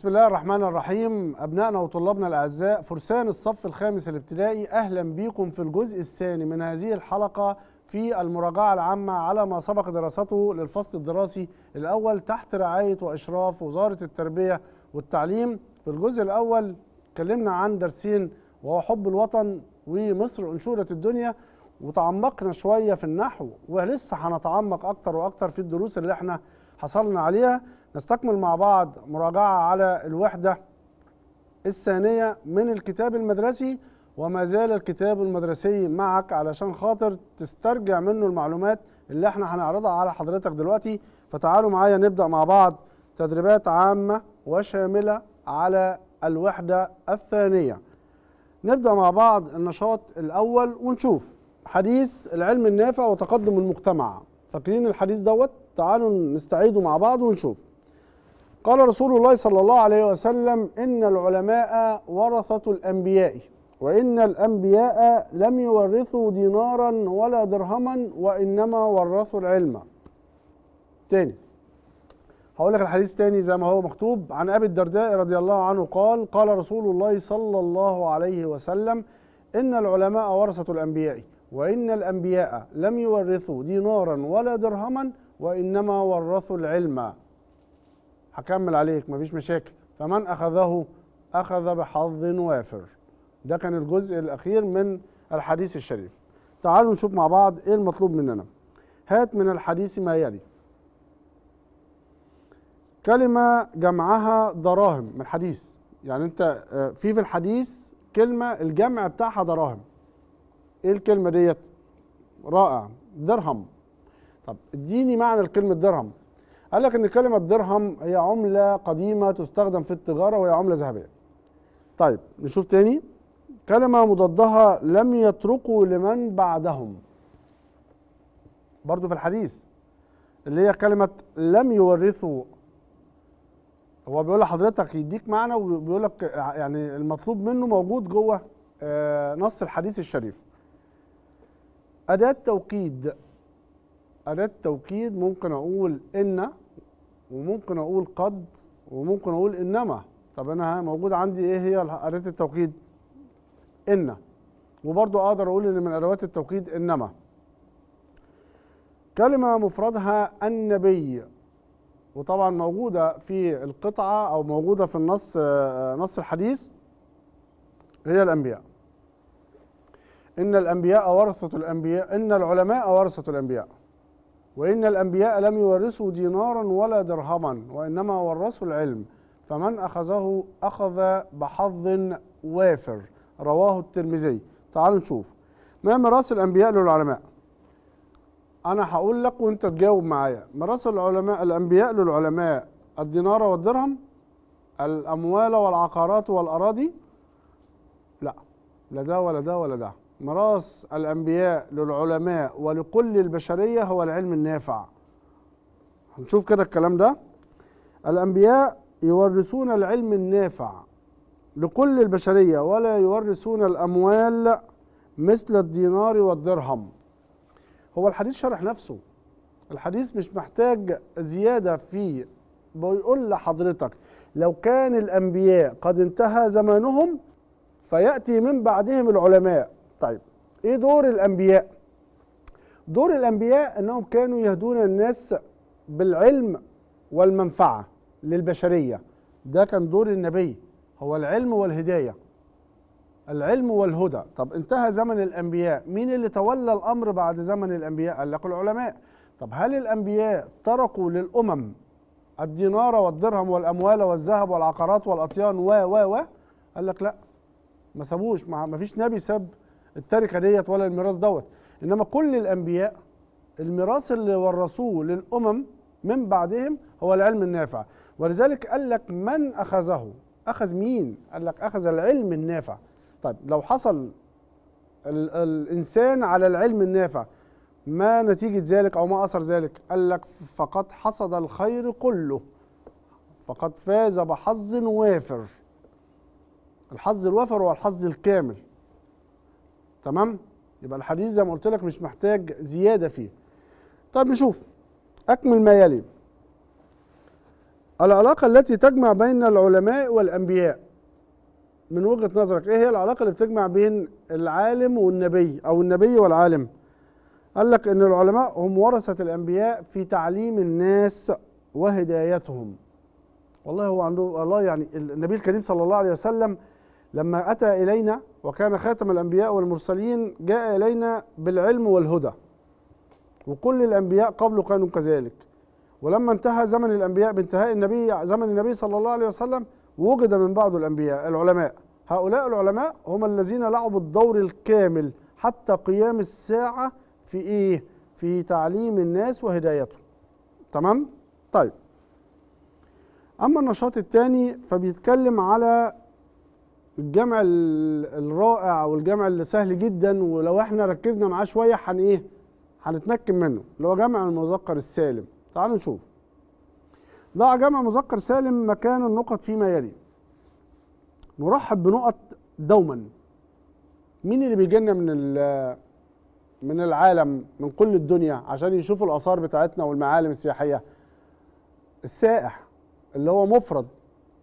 بسم الله الرحمن الرحيم أبنائنا وطلابنا الأعزاء فرسان الصف الخامس الابتدائي أهلا بكم في الجزء الثاني من هذه الحلقة في المراجعة العامة على ما سبق دراسته للفصل الدراسي الأول تحت رعاية وإشراف وزارة التربية والتعليم في الجزء الأول اتكلمنا عن درسين وهو حب الوطن ومصر أنشورة الدنيا وتعمقنا شوية في النحو ولسه هنتعمق أكتر وأكتر في الدروس اللي احنا حصلنا عليها نستكمل مع بعض مراجعة على الوحدة الثانية من الكتاب المدرسي وما زال الكتاب المدرسي معك علشان خاطر تسترجع منه المعلومات اللي احنا هنعرضها على حضرتك دلوقتي فتعالوا معايا نبدأ مع بعض تدريبات عامة وشاملة على الوحدة الثانية نبدأ مع بعض النشاط الأول ونشوف حديث العلم النافع وتقدم المجتمع فاكرين الحديث دوت تعالوا نستعيده مع بعض ونشوف قال رسول الله صلى الله عليه وسلم إن العلماء ورثة الأنبياء وإن الأنبياء لم يورثوا دينارا ولا درهما وإنما ورثوا العلم تاني هقول لك الحديث تاني زي ما هو مكتوب عن أبي الدرداء رضي الله عنه قال قال رسول الله صلى الله عليه وسلم إن العلماء ورثة الأنبياء وإن الأنبياء لم يورثوا دينارا ولا درهما وإنما ورثوا العلم هكمل عليك مفيش مشاكل فمن اخذه اخذ بحظ وافر ده كان الجزء الاخير من الحديث الشريف تعالوا نشوف مع بعض ايه المطلوب مننا هات من الحديث ما يلي كلمة جمعها دراهم من حديث يعني انت آه، في في الحديث كلمة الجمع بتاعها دراهم ايه الكلمة ديت رائع درهم طب اديني معنى الكلمة درهم قال لك ان كلمه درهم هي عمله قديمه تستخدم في التجاره وهي عمله ذهبيه طيب نشوف تاني كلمه مضادها لم يتركوا لمن بعدهم برضو في الحديث اللي هي كلمه لم يورثوا هو بيقول لحضرتك يديك معنى وبيقول لك يعني المطلوب منه موجود جوه آه، نص الحديث الشريف أداة توكيد أداة توكيد ممكن أقول إن وممكن اقول قد وممكن اقول انما طب انا موجود عندي ايه هي ادوات التوكيد ان وبرضو اقدر اقول ان من ادوات التوكيد انما كلمه مفردها النبي وطبعا موجوده في القطعه او موجوده في النص نص الحديث هي الانبياء ان الانبياء ورثه الانبياء ان العلماء ورثه الانبياء وإن الأنبياء لم يورثوا دينارا ولا درهما وإنما ورثوا العلم فمن أخذه أخذ بحظ وافر رواه الترمذي تعالوا نشوف ما ميراث الأنبياء للعلماء أنا هقول لك وأنت تجاوب معايا ميراث العلماء الأنبياء للعلماء الدينار والدرهم الأموال والعقارات والأراضي لا لا ده ولا ده ولا ده مراس الانبياء للعلماء ولكل البشريه هو العلم النافع هنشوف كده الكلام ده الانبياء يورثون العلم النافع لكل البشريه ولا يورثون الاموال مثل الدينار والدرهم هو الحديث شرح نفسه الحديث مش محتاج زياده فيه بيقول لحضرتك لو كان الانبياء قد انتهى زمانهم فياتي من بعدهم العلماء طيب ايه دور الانبياء دور الانبياء انهم كانوا يهدون الناس بالعلم والمنفعه للبشريه ده كان دور النبي هو العلم والهدايه العلم والهدى طب انتهى زمن الانبياء مين اللي تولى الامر بعد زمن الانبياء قال لك العلماء طب هل الانبياء تركوا للامم الدينار والدرهم والاموال والذهب والعقارات والاطيان و و و قال لك لا ما سابوش ما فيش نبي ساب التركه ديت ولا الميراث دوت انما كل الانبياء الميراث اللي ورثوه للامم من بعدهم هو العلم النافع ولذلك قال لك من اخذه اخذ مين قال لك اخذ العلم النافع طيب لو حصل ال الانسان على العلم النافع ما نتيجه ذلك او ما اثر ذلك قال لك فقد حصد الخير كله فقد فاز بحظ وافر الحظ الوافر هو الحظ الكامل تمام يبقى الحديث زي ما قلت لك مش محتاج زياده فيه طب نشوف اكمل ما يلي العلاقه التي تجمع بين العلماء والانبياء من وجهه نظرك ايه هي العلاقه اللي بتجمع بين العالم والنبي او النبي والعالم قال لك ان العلماء هم ورثه الانبياء في تعليم الناس وهدايتهم والله هو عنده الله يعني النبي الكريم صلى الله عليه وسلم لما أتى إلينا وكان خاتم الأنبياء والمرسلين جاء إلينا بالعلم والهدى وكل الأنبياء قبله كانوا كذلك ولما انتهى زمن الأنبياء بانتهاء النبي زمن النبي صلى الله عليه وسلم وجد من بعض الأنبياء العلماء هؤلاء العلماء هم الذين لعبوا الدور الكامل حتى قيام الساعة في إيه؟ في تعليم الناس وهدايتهم تمام؟ طيب أما النشاط الثاني فبيتكلم على الجمع الرائع والجمع اللي سهل جدا ولو احنا ركزنا معاه شويه هن ايه هنتمكن منه اللي هو جمع المذكر السالم تعالوا نشوف ضع جمع مذكر سالم مكان النقط فيما يلي نرحب بنقط دوما مين اللي بيجي لنا من من العالم من كل الدنيا عشان يشوفوا الاثار بتاعتنا والمعالم السياحيه السائح اللي هو مفرد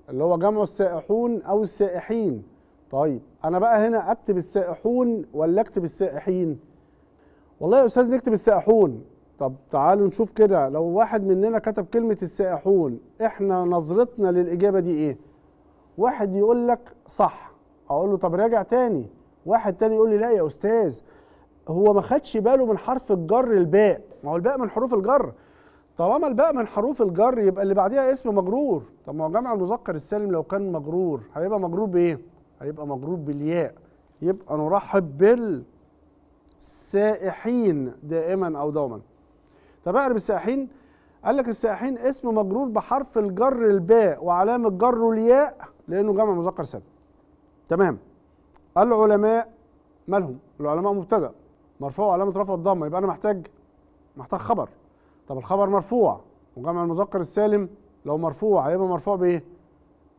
اللي هو جمع السائحون او السائحين طيب انا بقى هنا اكتب السائحون ولا اكتب السائحين والله يا استاذ نكتب السائحون طب تعالوا نشوف كده لو واحد مننا كتب كلمه السائحون احنا نظرتنا للاجابه دي ايه واحد يقول لك صح اقول له طب راجع تاني واحد تاني يقول لي لا يا استاذ هو ما خدش باله من حرف الجر الباء ما هو الباء من حروف الجر طالما الباء من حروف الجر يبقى اللي بعديها اسم مجرور طب ما هو جمع المذكر السالم لو كان مجرور هيبقى مجرور بايه هيبقى مجرور بالياء يبقى نرحب بالسائحين دائما او دوما طب اعرف السائحين قال لك السائحين اسم مجرور بحرف الجر الباء وعلامه جره الياء لانه جمع مذكر سالم تمام العلماء مالهم العلماء مبتدا مرفوع علامه رفع الضمه يبقى انا محتاج محتاج خبر طب الخبر مرفوع وجمع المذكر السالم لو مرفوع هيبقى مرفوع بايه؟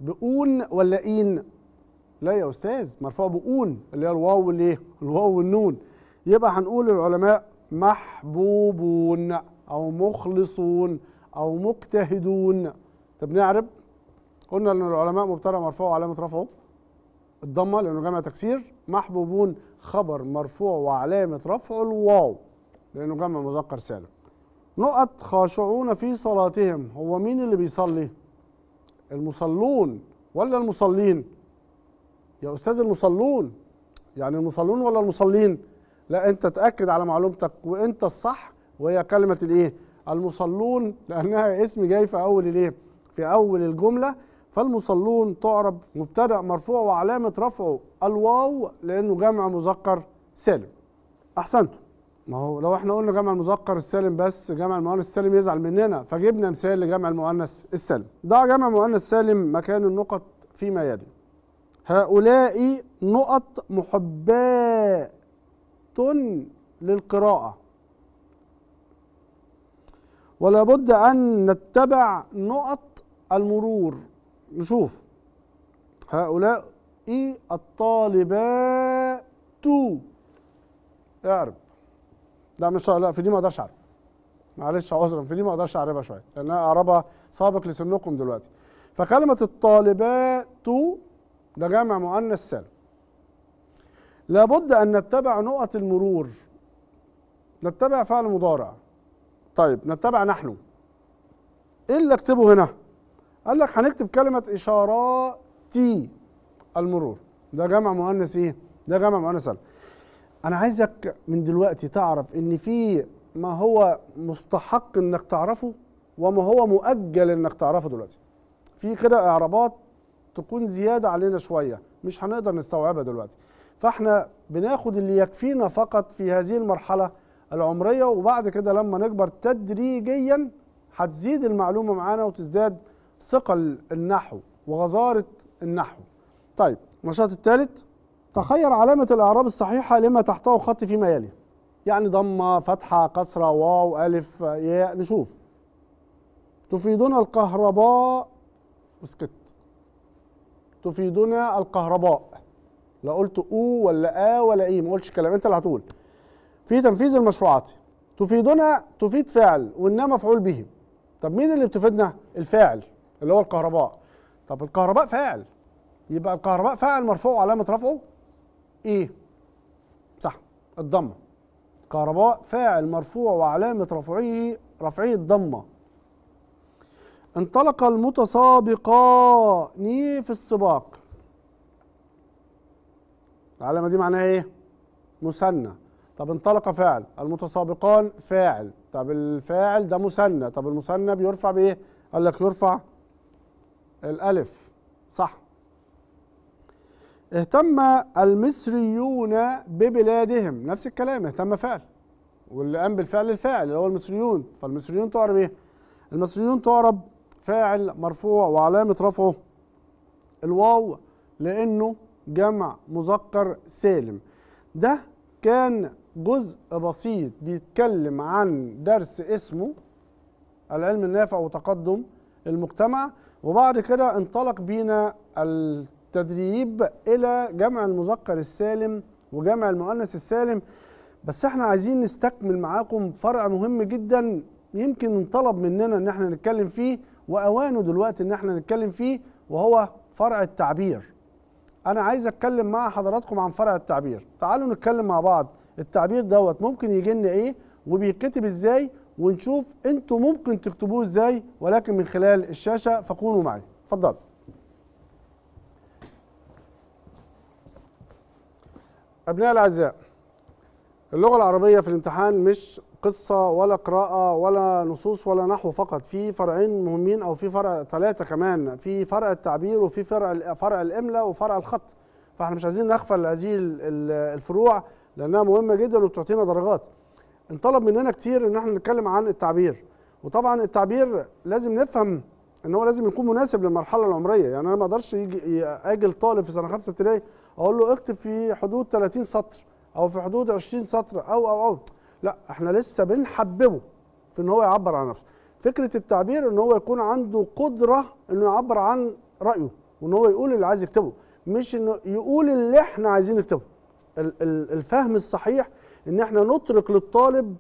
بأون ولا إين؟ لا يا أستاذ مرفوع بأون اللي هي الواو والإيه؟ الواو والنون يبقى هنقول العلماء محبوبون أو مخلصون أو مجتهدون طب نعرب قلنا ان العلماء مبتدا مرفوع وعلامه رفعه الضمه لانه جمع تكسير محبوبون خبر مرفوع وعلامه رفعه الواو لانه جمع مذكر سالم نقط خاشعون في صلاتهم هو مين اللي بيصلي المصلون ولا المصلين يا استاذ المصلون يعني المصلون ولا المصلين لا انت تاكد على معلومتك وانت الصح وهي كلمه الايه المصلون لانها اسم جاي في اول الايه في اول الجمله فالمصلون تعرب مبتدا مرفوع وعلامه رفعه الواو لانه جمع مذكر سالم احسنتم ما هو لو احنا قلنا جمع المذكر السالم بس جمع المؤنث السالم يزعل مننا فجبنا مثال لجمع المؤنث السالم ضع جمع مؤنث سالم مكان النقط فيما يلي هؤلاء نقط محبات للقراءة ولا بد أن نتبع نقط المرور نشوف هؤلاء الطالبات اعرف لا مش لا في دي ما اقدرش اعرب معلش عذرا في دي ما اقدرش اعربها شويه لان انا اعربها سابق لسنكم دلوقتي فكلمه الطالبات ده جمع مؤنث سالم لابد ان نتبع نقط المرور نتبع فعل مضارع طيب نتبع نحن ايه اللي اكتبه هنا قال لك هنكتب كلمه اشارات المرور ده جمع مؤنث ايه ده جمع مؤنث سالم انا عايزك من دلوقتي تعرف ان في ما هو مستحق انك تعرفه وما هو مؤجل انك تعرفه دلوقتي في كده اعرابات تكون زياده علينا شويه مش هنقدر نستوعبها دلوقتي فاحنا بناخد اللي يكفينا فقط في هذه المرحله العمريه وبعد كده لما نكبر تدريجيا هتزيد المعلومه معانا وتزداد ثقل النحو وغزاره النحو طيب النشاط الثالث تخير علامة الإعراب الصحيحة لما تحته خط فيما يلي يعني ضمة فتحة كسرة واو ألف ياء نشوف تفيدنا الكهرباء اسكت تفيدنا الكهرباء لا قلت او ولا آ ولا ايه ما قلتش كلام انت اللي هتقول في تنفيذ المشروعات تفيدنا تفيد فعل وانها مفعول به طب مين اللي بتفيدنا الفاعل اللي هو الكهرباء طب الكهرباء فاعل يبقى الكهرباء فاعل مرفوع علامه رفعه ايه صح الضمه كهرباء فاعل مرفوع وعلامه رفعه رفعه الضمه انطلق المتسابقان في السباق العلامه دي معناها ايه مثنى طب انطلق فاعل المتسابقان فاعل طب الفاعل ده مثنى طب المثنى بيرفع بايه قال لك يرفع الالف صح اهتم المصريون ببلادهم نفس الكلام اهتم فعل واللي قام بالفعل الفاعل اللي هو المصريون فالمصريون تعرب ايه المصريون تعرب فاعل مرفوع وعلامه رفعه الواو لانه جمع مذكر سالم ده كان جزء بسيط بيتكلم عن درس اسمه العلم النافع وتقدم المجتمع وبعد كده انطلق بينا تدريب الى جمع المذكر السالم وجمع المؤنث السالم بس احنا عايزين نستكمل معاكم فرع مهم جدا يمكن انطلب مننا ان احنا نتكلم فيه واوانه دلوقتي ان احنا نتكلم فيه وهو فرع التعبير انا عايز اتكلم مع حضراتكم عن فرع التعبير تعالوا نتكلم مع بعض التعبير دوت ممكن يجي لنا ايه وبيتكتب ازاي ونشوف انتوا ممكن تكتبوه ازاي ولكن من خلال الشاشه فكونوا معي اتفضلوا أبناء الأعزاء اللغة العربية في الامتحان مش قصة ولا قراءة ولا نصوص ولا نحو فقط في فرعين مهمين أو في فرع ثلاثة كمان في فرع التعبير وفي فرع فرع الإملاء وفرع الخط فاحنا مش عايزين نغفل هذه الفروع لأنها مهمة جدا وبتعطينا درجات انطلب مننا كتير إن احنا نتكلم عن التعبير وطبعا التعبير لازم نفهم ان هو لازم يكون مناسب للمرحله العمريه يعني انا ما اقدرش يجي اجل طالب في سنه خمسه ابتدائي اقول له اكتب في حدود 30 سطر او في حدود 20 سطر او او او لا احنا لسه بنحببه في ان هو يعبر عن نفسه فكره التعبير ان هو يكون عنده قدره انه يعبر عن رايه وان هو يقول اللي عايز يكتبه مش انه يقول اللي احنا عايزين نكتبه الفهم الصحيح ان احنا نترك للطالب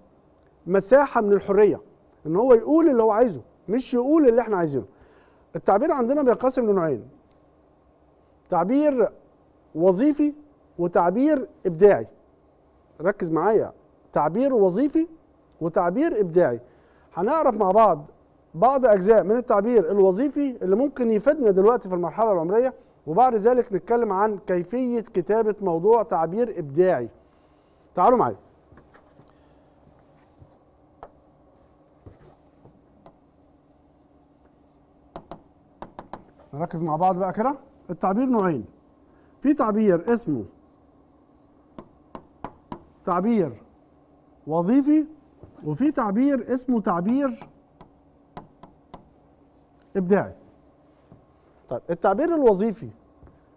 مساحه من الحريه ان هو يقول اللي هو عايزه مش يقول اللي احنا عايزينه التعبير عندنا بينقسم لنوعين تعبير وظيفي وتعبير ابداعي ركز معايا تعبير وظيفي وتعبير ابداعي هنعرف مع بعض بعض اجزاء من التعبير الوظيفي اللي ممكن يفيدنا دلوقتي في المرحله العمريه وبعد ذلك نتكلم عن كيفيه كتابه موضوع تعبير ابداعي تعالوا معايا نركز مع بعض بقى كده التعبير نوعين في تعبير اسمه تعبير وظيفي وفي تعبير اسمه تعبير ابداعي طيب التعبير الوظيفي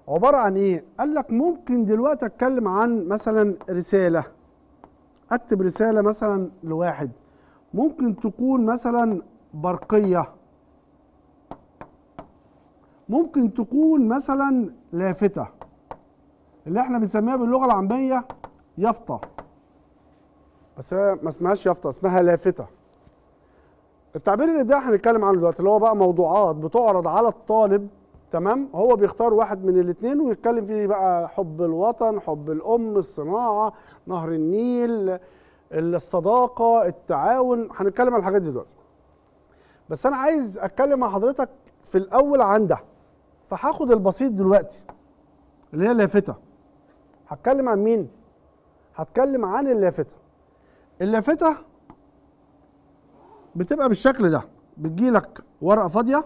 عباره عن ايه قال لك ممكن دلوقتي اتكلم عن مثلا رساله اكتب رساله مثلا لواحد ممكن تكون مثلا برقيه ممكن تكون مثلا لافتة اللي احنا بنسميها باللغة العامية يافطة بس هي ما اسمهاش يافطة اسمها لافتة التعبير اللي ده هنتكلم عنه دلوقتي اللي هو بقى موضوعات بتعرض على الطالب تمام هو بيختار واحد من الاثنين ويتكلم فيه بقى حب الوطن حب الام الصناعه نهر النيل الصداقه التعاون هنتكلم على الحاجات دي دلوقتي بس انا عايز اتكلم مع حضرتك في الاول عن ده فهاخد البسيط دلوقتي اللي هي اللافتة هتكلم عن مين؟ هتكلم عن اللافتة اللافتة بتبقى بالشكل ده بتجيلك ورقة فاضية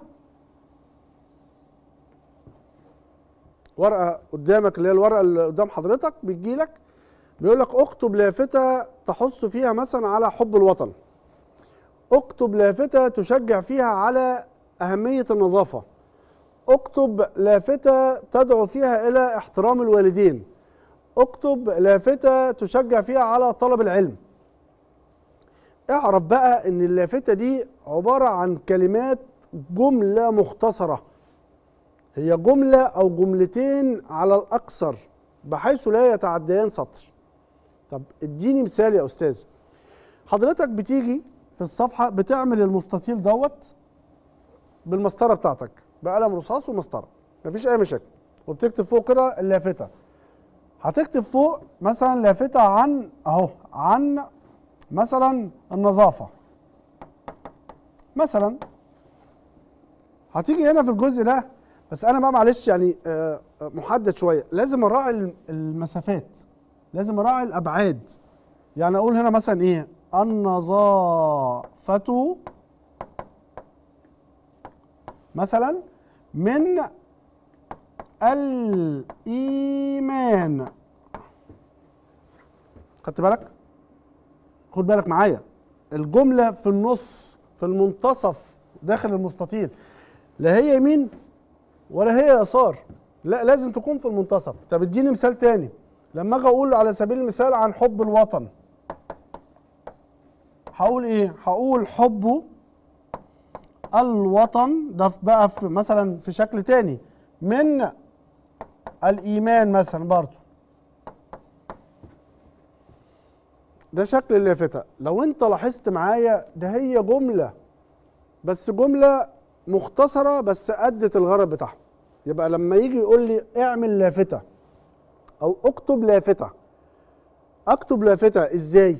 ورقة قدامك اللي هي الورقة اللي قدام حضرتك بتجيلك بيقول لك اكتب لافتة تحث فيها مثلا على حب الوطن اكتب لافتة تشجع فيها على أهمية النظافة اكتب لافتة تدعو فيها إلى احترام الوالدين اكتب لافتة تشجع فيها على طلب العلم اعرف بقى ان اللافتة دي عبارة عن كلمات جملة مختصرة هي جملة أو جملتين على الأكثر بحيث لا يتعديان سطر طب اديني مثال يا أستاذ حضرتك بتيجي في الصفحة بتعمل المستطيل دوت بالمسطرة بتاعتك بقلم رصاص ومسطره مفيش اي مشاكل وبتكتب فوق كده اللافته هتكتب فوق مثلا لافته عن اهو عن مثلا النظافه مثلا هتيجي هنا في الجزء ده بس انا بقى معلش يعني آه، آه، محدد شويه لازم اراعي المسافات لازم اراعي الابعاد يعني اقول هنا مثلا ايه النظافه مثلا من الإيمان خدت بالك؟ خد بالك معايا الجملة في النص في المنتصف داخل المستطيل لا هي يمين ولا هي يسار لا لازم تكون في المنتصف طب اديني مثال تاني لما اجي اقول على سبيل المثال عن حب الوطن هقول ايه هقول حبه الوطن ده بقى في مثلا في شكل تاني من الايمان مثلا برضو ده شكل اللافتة لو انت لاحظت معايا ده هي جملة بس جملة مختصرة بس أدت الغرض بتاعها يبقى لما يجي يقول لي اعمل لافتة أو اكتب لافتة اكتب لافتة ازاي؟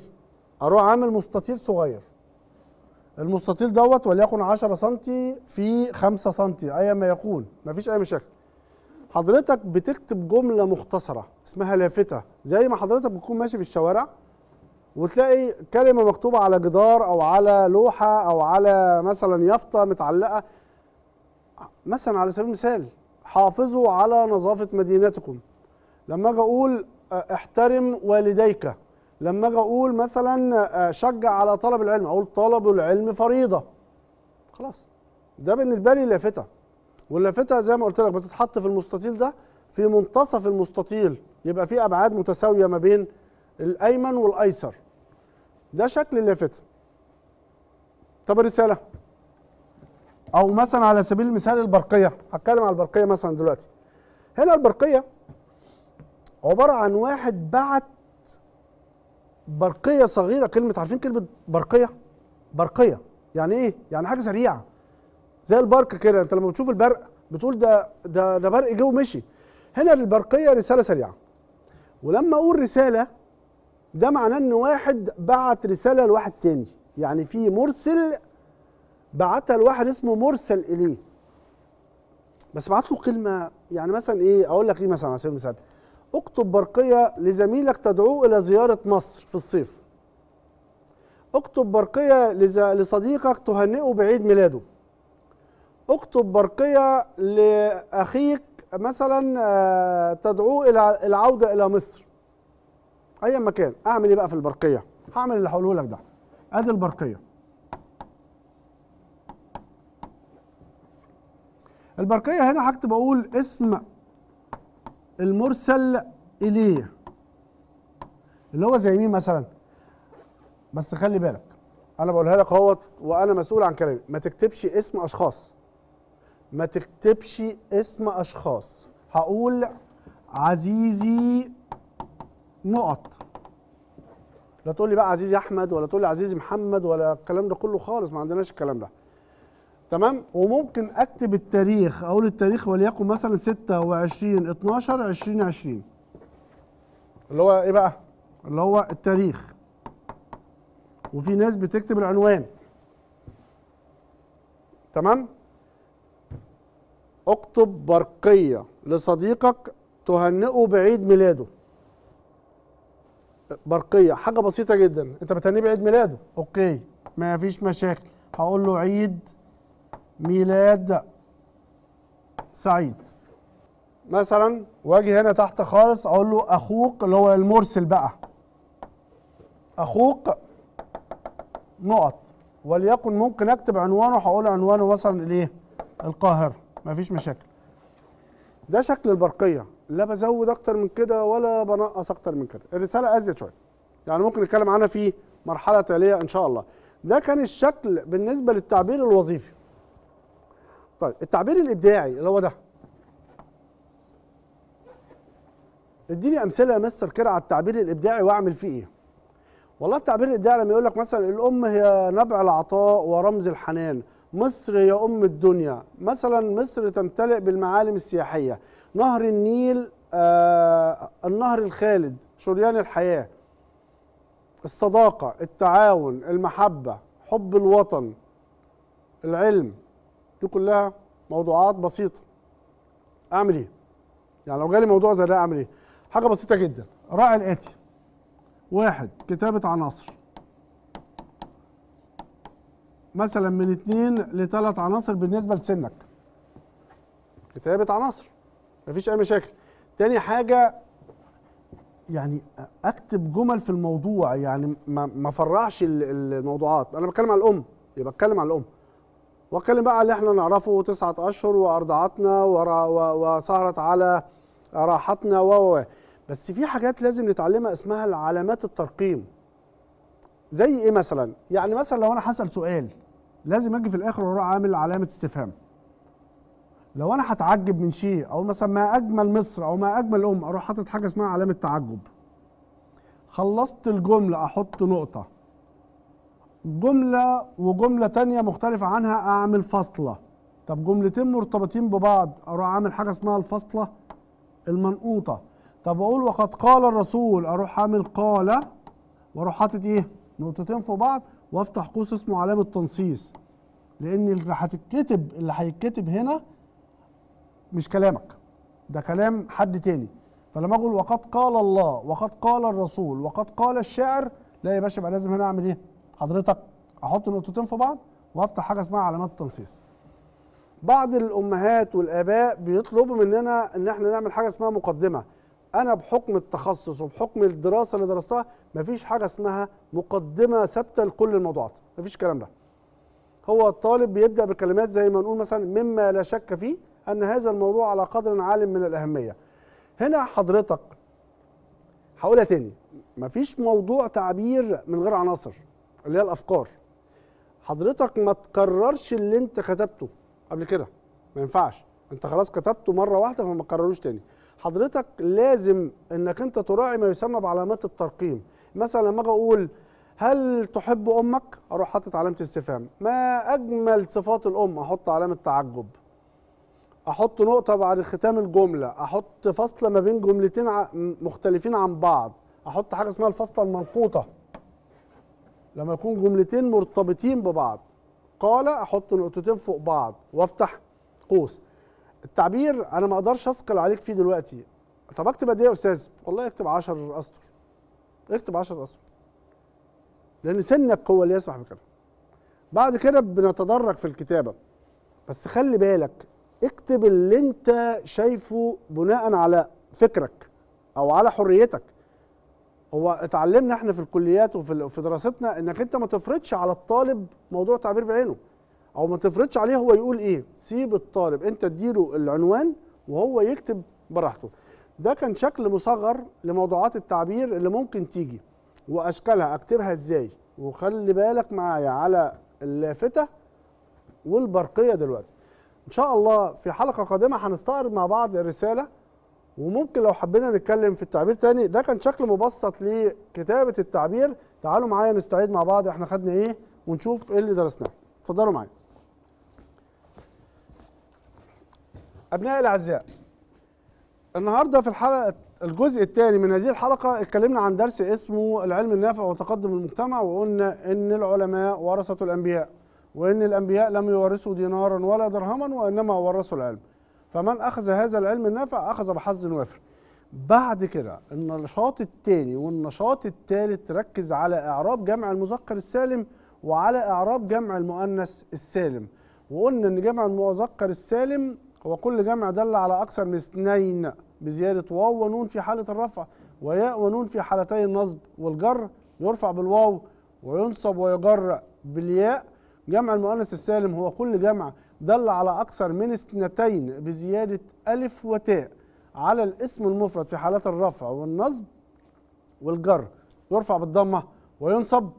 اروح عامل مستطيل صغير المستطيل دوت وليكن 10 سم في 5 سم ايا ما يكون مفيش اي مشاكل حضرتك بتكتب جمله مختصره اسمها لافته زي ما حضرتك بتكون ماشي في الشوارع وتلاقي كلمه مكتوبه على جدار او على لوحه او على مثلا يافطه متعلقه مثلا على سبيل المثال حافظوا على نظافه مدينتكم لما اجي اقول احترم والديك لما اجي اقول مثلا آه، شجع على طلب العلم اقول طلب العلم فريضه خلاص ده بالنسبه لي لافته واللافته زي ما قلت لك بتتحط في المستطيل ده في منتصف المستطيل يبقى في ابعاد متساويه ما بين الايمن والايسر ده شكل اللافته طب الرساله او مثلا على سبيل المثال البرقيه هتكلم على البرقيه مثلا دلوقتي هنا البرقيه عباره عن واحد بعت برقيه صغيره كلمه عارفين كلمه برقيه برقيه يعني ايه يعني حاجه سريعه زي البرق كده انت لما بتشوف البرق بتقول ده ده ده برق جه ومشي هنا البرقيه رساله سريعه ولما اقول رساله ده معناه ان واحد بعت رساله لواحد تاني يعني في مرسل بعتها لواحد اسمه مرسل اليه بس بعت له كلمه يعني مثلا ايه اقول لك ايه مثلا على سبيل المثال اكتب برقية لزميلك تدعوه إلى زيارة مصر في الصيف اكتب برقية لصديقك تهنئه بعيد ميلاده اكتب برقية لأخيك مثلا آه، تدعوه إلى العودة إلى مصر أي مكان أعمل إيه بقى في البرقية هعمل اللي هقوله لك ده أدي البرقية البرقية هنا هكتب أقول اسم المرسل اليه اللي هو زي مين مثلا بس خلي بالك انا بقولها لك اهوت وانا مسؤول عن كلامي ما تكتبش اسم اشخاص ما تكتبش اسم اشخاص هقول عزيزي نقط لا تقول لي بقى عزيزي احمد ولا تقول لي عزيزي محمد ولا الكلام ده كله خالص ما عندناش الكلام ده تمام وممكن اكتب التاريخ اقول التاريخ وليكن مثلا 26 12 2020 اللي هو ايه بقى اللي هو التاريخ وفي ناس بتكتب العنوان تمام اكتب برقيه لصديقك تهنئه بعيد ميلاده برقيه حاجه بسيطه جدا انت بتهنيه بعيد ميلاده اوكي ما فيش مشاكل هقول له عيد ميلاد سعيد مثلا واجي هنا تحت خالص اقول له اخوك اللي هو المرسل بقى اخوك نقط وليكن ممكن اكتب عنوانه هقول عنوانه مثلا الايه القاهره مفيش مشاكل ده شكل البرقيه لا بزود اكتر من كده ولا بنقص اكتر من كده الرساله ازيد شويه يعني ممكن نتكلم عنها في مرحله تاليه ان شاء الله ده كان الشكل بالنسبه للتعبير الوظيفي طيب التعبير الابداعي اللي هو ده اديني امثله يا مستر كده على التعبير الابداعي واعمل فيه ايه والله التعبير الابداعي لما يقول لك مثلا الام هي نبع العطاء ورمز الحنان مصر هي ام الدنيا مثلا مصر تمتلئ بالمعالم السياحيه نهر النيل آه النهر الخالد شريان الحياه الصداقه التعاون المحبه حب الوطن العلم دي كلها موضوعات بسيطه اعمل ايه يعني لو جالي موضوع زي ده اعمل ايه حاجه بسيطه جدا راعي الاتي واحد كتابه عناصر مثلا من اتنين لثلاث عناصر بالنسبه لسنك كتابه عناصر مفيش اي مشاكل تاني حاجه يعني اكتب جمل في الموضوع يعني ما افرعش الموضوعات انا بتكلم على الام يبقى اتكلم على الام واتكلم بقى اللي احنا نعرفه تسعة اشهر وارضعتنا وسهرت على راحتنا و بس في حاجات لازم نتعلمها اسمها العلامات الترقيم زي ايه مثلا يعني مثلا لو انا هسال سؤال لازم اجي في الاخر واروح عامل علامه استفهام لو انا هتعجب من شيء او مثلا ما اجمل مصر او ما اجمل الام اروح حاطط حاجه اسمها علامه تعجب خلصت الجمله احط نقطه جملة وجملة تانية مختلفة عنها أعمل فاصلة طب جملتين مرتبطين ببعض أروح أعمل حاجة اسمها الفاصلة المنقوطة طب أقول وقد قال الرسول أروح أعمل قال وأروح حاطط إيه؟ نقطتين في بعض وأفتح قوس اسمه علامة تنصيص لأن اللي هتتكتب اللي هيتكتب هنا مش كلامك ده كلام حد تاني فلما أقول وقد قال الله وقد قال الرسول وقد قال الشاعر لا يا باشا يبقى لازم هنا أعمل إيه؟ حضرتك احط نقطتين في بعض وافتح حاجه اسمها علامات التنصيص بعض الامهات والاباء بيطلبوا مننا ان احنا نعمل حاجه اسمها مقدمه انا بحكم التخصص وبحكم الدراسه اللي درستها مفيش حاجه اسمها مقدمه ثابته لكل الموضوعات مفيش الكلام ده هو الطالب بيبدا بكلمات زي ما نقول مثلا مما لا شك فيه ان هذا الموضوع على قدر عال من الاهميه هنا حضرتك هقولها تاني مفيش موضوع تعبير من غير عناصر اللي هي الافكار حضرتك ما تكررش اللي انت كتبته قبل كده ما ينفعش انت خلاص كتبته مره واحده فما تكرروش تاني حضرتك لازم انك انت تراعي ما يسمى بعلامات الترقيم مثلا لما اجي اقول هل تحب امك اروح حاطط علامه استفهام ما اجمل صفات الام احط علامه تعجب احط نقطه بعد ختام الجمله احط فاصله ما بين جملتين مختلفين عن بعض احط حاجه اسمها الفاصله المنقوطه لما يكون جملتين مرتبطين ببعض قال احط نقطتين فوق بعض وافتح قوس التعبير انا ما اقدرش اثقل عليك فيه دلوقتي طب اكتب قد ايه يا استاذ والله اكتب 10 اسطر اكتب 10 اسطر لان سنك هو اللي يسمح بكده بعد كده بنتدرج في الكتابه بس خلي بالك اكتب اللي انت شايفه بناء على فكرك او على حريتك هو اتعلمنا احنا في الكليات وفي دراستنا انك انت ما تفرضش على الطالب موضوع تعبير بعينه او ما تفرضش عليه هو يقول ايه سيب الطالب انت اديله العنوان وهو يكتب براحته ده كان شكل مصغر لموضوعات التعبير اللي ممكن تيجي واشكالها اكتبها ازاي وخلي بالك معايا على اللافته والبرقيه دلوقتي ان شاء الله في حلقه قادمه هنستعرض مع بعض الرساله وممكن لو حبينا نتكلم في التعبير تاني ده كان شكل مبسط لكتابه التعبير تعالوا معايا نستعيد مع بعض احنا خدنا ايه ونشوف ايه اللي درسناه اتفضلوا معايا ابنائي الاعزاء النهارده في الحلقه الجزء الثاني من هذه الحلقه اتكلمنا عن درس اسمه العلم النافع وتقدم المجتمع وقلنا ان العلماء ورثه الانبياء وان الانبياء لم يورثوا دينارا ولا درهما وانما ورثوا العلم فمن أخذ هذا العلم النافع أخذ بحظ وافر بعد كده النشاط الثاني والنشاط الثالث ركز على إعراب جمع المذكر السالم وعلى إعراب جمع المؤنث السالم وقلنا إن جمع المذكر السالم هو كل جمع دل على أكثر من اثنين بزيادة واو ونون في حالة الرفع وياء ونون في حالتي النصب والجر يرفع بالواو وينصب ويجر بالياء جمع المؤنث السالم هو كل جمع دل على أكثر من اثنتين بزيادة ألف وتاء على الاسم المفرد في حالات الرفع والنصب والجر يرفع بالضمة وينصب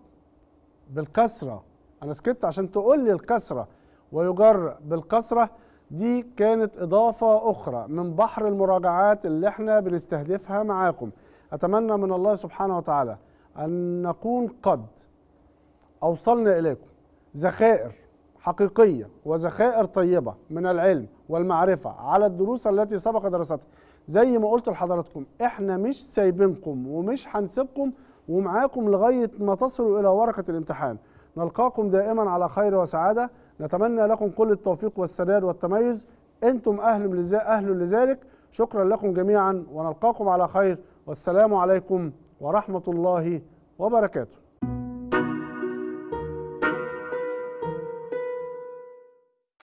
بالكسرة أنا سكت عشان تقول لي الكسرة ويجر بالكسرة دي كانت إضافة أخرى من بحر المراجعات اللي احنا بنستهدفها معاكم أتمنى من الله سبحانه وتعالى أن نكون قد أوصلنا إليكم ذخائر حقيقية وذخائر طيبة من العلم والمعرفة على الدروس التي سبق دراستها زي ما قلت لحضراتكم احنا مش سايبينكم ومش هنسيبكم ومعاكم لغاية ما تصلوا إلى ورقة الامتحان نلقاكم دائما على خير وسعادة نتمنى لكم كل التوفيق والسداد والتميز أنتم أهل, أهل لذلك شكرا لكم جميعا ونلقاكم على خير والسلام عليكم ورحمة الله وبركاته